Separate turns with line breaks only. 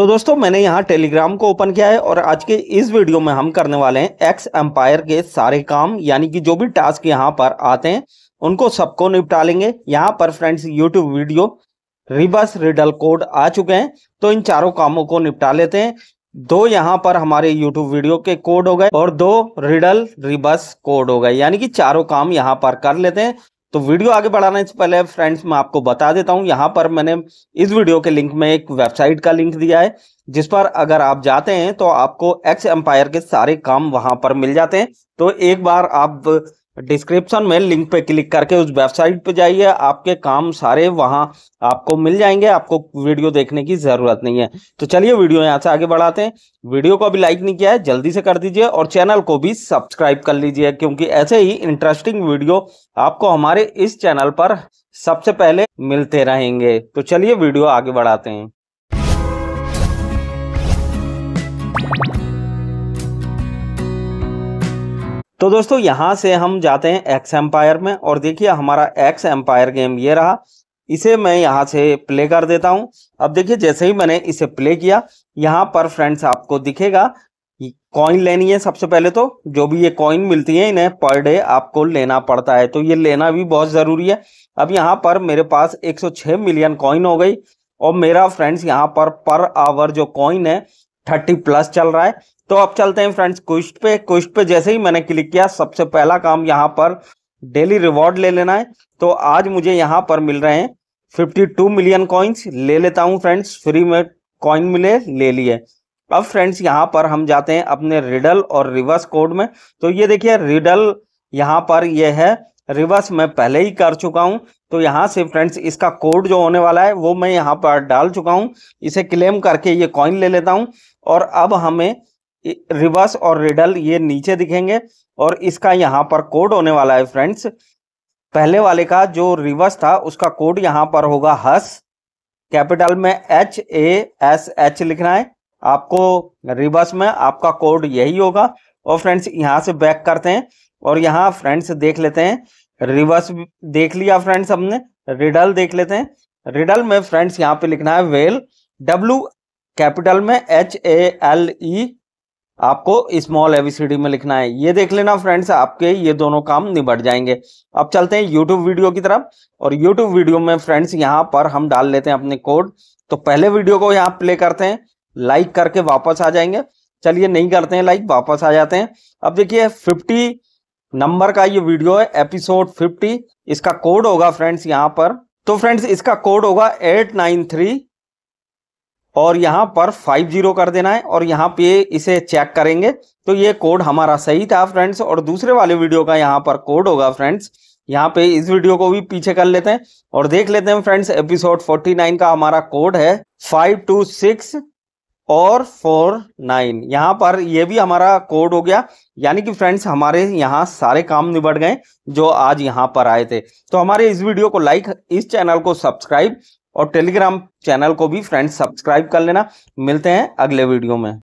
तो दोस्तों मैंने यहाँ टेलीग्राम को ओपन किया है और आज के इस वीडियो में हम करने वाले हैं एक्स एम्पायर के सारे काम यानी कि जो भी टास्क यहाँ पर आते हैं उनको सबको निपटा लेंगे यहाँ पर friends YouTube video reverse riddle code आ चुके हैं तो इन चारों कामों को निपटा लेते हैं दो यहाँ पर हमारे यूट्यूब वीडियो के कोड हो गए और दो रिडल रिबस कोड हो गए यानी कि चारों काम यहाँ पर कर लेते हैं तो वीडियो आगे बढ़ाने से पहले फ्रेंड्स मैं आपको बता देता हूं यहां पर मैंने इस वीडियो के लिंक में एक वेबसाइट का लिंक दिया है जिस पर अगर आप जाते हैं तो आपको एक्स एम्पायर के सारे काम वहां पर मिल जाते हैं तो एक बार आप डिस्क्रिप्शन में लिंक पे क्लिक करके उस वेबसाइट पे जाइए आपके काम सारे वहां आपको मिल जाएंगे आपको वीडियो देखने की जरूरत नहीं है तो चलिए वीडियो यहाँ से आगे बढ़ाते हैं वीडियो को अभी लाइक नहीं किया है जल्दी से कर दीजिए और चैनल को भी सब्सक्राइब कर लीजिए क्योंकि ऐसे ही इंटरेस्टिंग वीडियो आपको हमारे इस चैनल पर सबसे पहले मिलते रहेंगे तो चलिए वीडियो आगे बढ़ाते हैं तो दोस्तों यहां से हम जाते हैं एक्स एम्पायर में और देखिए हमारा एक्स एम्पायर गेम ये रहा इसे मैं यहाँ से प्ले कर देता हूं अब देखिए जैसे ही मैंने इसे प्ले किया यहाँ पर फ्रेंड्स आपको दिखेगा कॉइन लेनी है सबसे पहले तो जो भी ये कॉइन मिलती है इन्हें पर डे आपको लेना पड़ता है तो ये लेना भी बहुत ज़रूरी है अब यहाँ पर मेरे पास 106 मिलियन कॉइन हो गई और मेरा फ्रेंड्स यहाँ पर पर आवर जो कॉइन है थर्टी प्लस चल रहा है तो अब चलते हैं फ्रेंड्स क्विस्ट पे क्विस्ट पे जैसे ही मैंने क्लिक किया सबसे पहला काम यहाँ पर डेली रिवॉर्ड ले लेना है तो आज मुझे यहाँ पर मिल रहे हैं फिफ्टी टू मिलियन कॉइन्स ले लेता हूँ फ्रेंड्स फ्री में कॉइन मिले ले लिए अब फ्रेंड्स यहाँ पर हम जाते हैं अपने रिडल और रिवर्स कोड में तो ये देखिए रिडल यहाँ पर यह है रिवर्स मैं पहले ही कर चुका हूं तो यहां से फ्रेंड्स इसका कोड जो होने वाला है वो मैं यहाँ पर डाल चुका हूँ इसे क्लेम करके ये कॉइन ले लेता हूं और अब हमें रिवर्स और रिडल ये नीचे दिखेंगे और इसका यहाँ पर कोड होने वाला है फ्रेंड्स पहले वाले का जो रिवर्स था उसका कोड यहाँ पर होगा हस कैपिटल में एच ए एस एच लिखना है आपको रिवर्स में आपका कोड यही होगा और फ्रेंड्स यहाँ से बैक करते हैं और यहाँ फ्रेंड्स देख लेते हैं रिवर्स देख लिया फ्रेंड्स हमने रिडल देख लेते हैं रिडल में फ्रेंड्स यहाँ पे लिखना है वेल डब्ल्यू कैपिटल में एच ए एल ई आपको स्मॉल एबीसीडी में लिखना है ये देख लेना फ्रेंड्स आपके ये दोनों काम निबट जाएंगे अब चलते हैं यूट्यूब वीडियो की तरफ और यूट्यूब वीडियो में फ्रेंड्स यहाँ पर हम डाल लेते हैं अपने कोड तो पहले वीडियो को यहाँ प्ले करते हैं लाइक करके वापस आ जाएंगे चलिए नहीं करते हैं लाइक वापस आ जाते हैं अब देखिए फिफ्टी नंबर का ये वीडियो है एपिसोड 50 इसका कोड होगा फ्रेंड्स यहाँ पर तो फ्रेंड्स इसका कोड होगा 893 और यहाँ पर 50 कर देना है और यहाँ पे इसे चेक करेंगे तो ये कोड हमारा सही था फ्रेंड्स और दूसरे वाले वीडियो का यहाँ पर कोड होगा फ्रेंड्स यहाँ पे इस वीडियो को भी पीछे कर लेते हैं और देख लेते हैं फ्रेंड्स एपिसोड 49 का हमारा कोड है फाइव टू सिक्स और फोर नाइन यहाँ पर ये भी हमारा कोड हो गया यानी कि फ्रेंड्स हमारे यहाँ सारे काम निबट गए जो आज यहाँ पर आए थे तो हमारे इस वीडियो को लाइक इस चैनल को सब्सक्राइब और टेलीग्राम चैनल को भी फ्रेंड्स सब्सक्राइब कर लेना मिलते हैं अगले वीडियो में